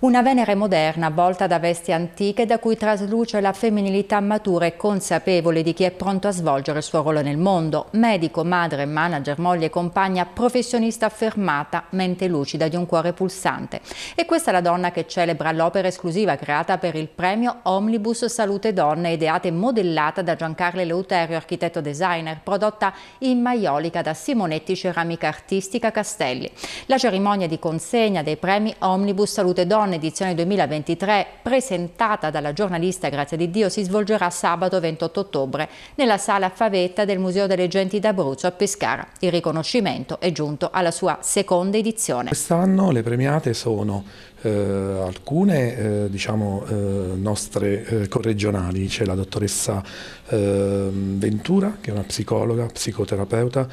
Una Venere moderna avvolta da vesti antiche da cui trasluce la femminilità matura e consapevole di chi è pronto a svolgere il suo ruolo nel mondo. Medico, madre, manager, moglie, compagna, professionista affermata, mente lucida di un cuore pulsante. E questa è la donna che celebra l'opera esclusiva creata per il premio Omnibus Salute Donne, ideata e modellata da Giancarlo Eleuterio, architetto designer, prodotta in maiolica da Simonetti Ceramica Artistica Castelli. La cerimonia di consegna dei premi Omnibus Salute Donne Donne edizione 2023 presentata dalla giornalista Grazia di Dio si svolgerà sabato 28 ottobre nella sala Favetta del Museo delle Genti d'Abruzzo a Pescara. Il riconoscimento è giunto alla sua seconda edizione. Quest'anno le premiate sono eh, alcune eh, diciamo, eh, nostre corregionali, c'è la dottoressa ehm, Ventura che è una psicologa, psicoterapeuta,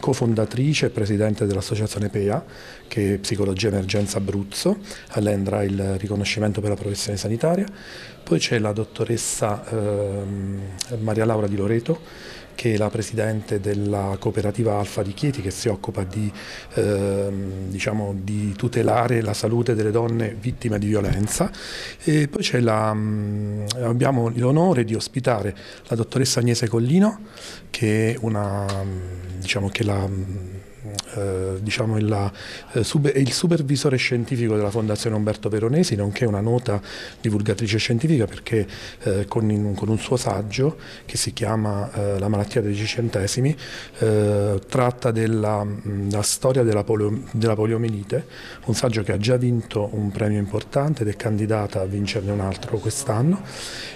cofondatrice e presidente dell'associazione PEA che è Psicologia Emergenza Abruzzo, a lei andrà il riconoscimento per la professione sanitaria, poi c'è la dottoressa ehm, Maria Laura Di Loreto che è la presidente della cooperativa Alfa di Chieti che si occupa di, eh, diciamo, di tutelare la salute delle donne vittime di violenza e poi la, mm, abbiamo l'onore di ospitare la dottoressa Agnese Collino che è una mm, diciamo che la mm, eh, diciamo il, eh, il, supervisore scientifico della Fondazione Umberto Veronesi, nonché una nota divulgatrice scientifica perché eh, con, in, con, un suo saggio che si chiama eh, La malattia dei centesimi tratta della, della storia della, polio, della, poliomielite, un saggio che ha già vinto un premio importante ed è candidata a vincerne un altro quest'anno.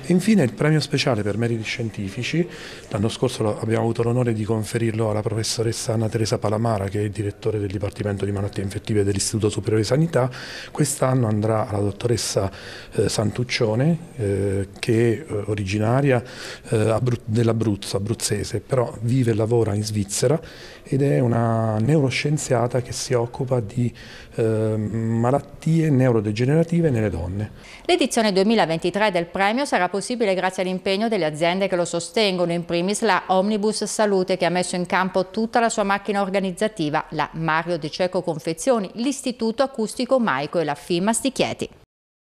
E infine il premio speciale per meriti scientifici, l'anno scorso abbiamo avuto l'onore di conferirlo alla professoressa Anna Teresa Palamara che è direttore del Dipartimento di Malattie Infettive dell'Istituto Superiore di Sanità, quest'anno andrà alla dottoressa eh, Santuccione eh, che è eh, originaria eh, dell'Abruzzo, abruzzese, però vive e lavora in Svizzera ed è una neuroscienziata che si occupa di ehm, malattie neurodegenerative nelle donne. L'edizione 2023 del premio sarà possibile grazie all'impegno delle aziende che lo sostengono, in primis la Omnibus Salute che ha messo in campo tutta la sua macchina organizzativa la Mario De Cecco Confezioni, l'Istituto Acustico Maico e la FIMAS di Chieti.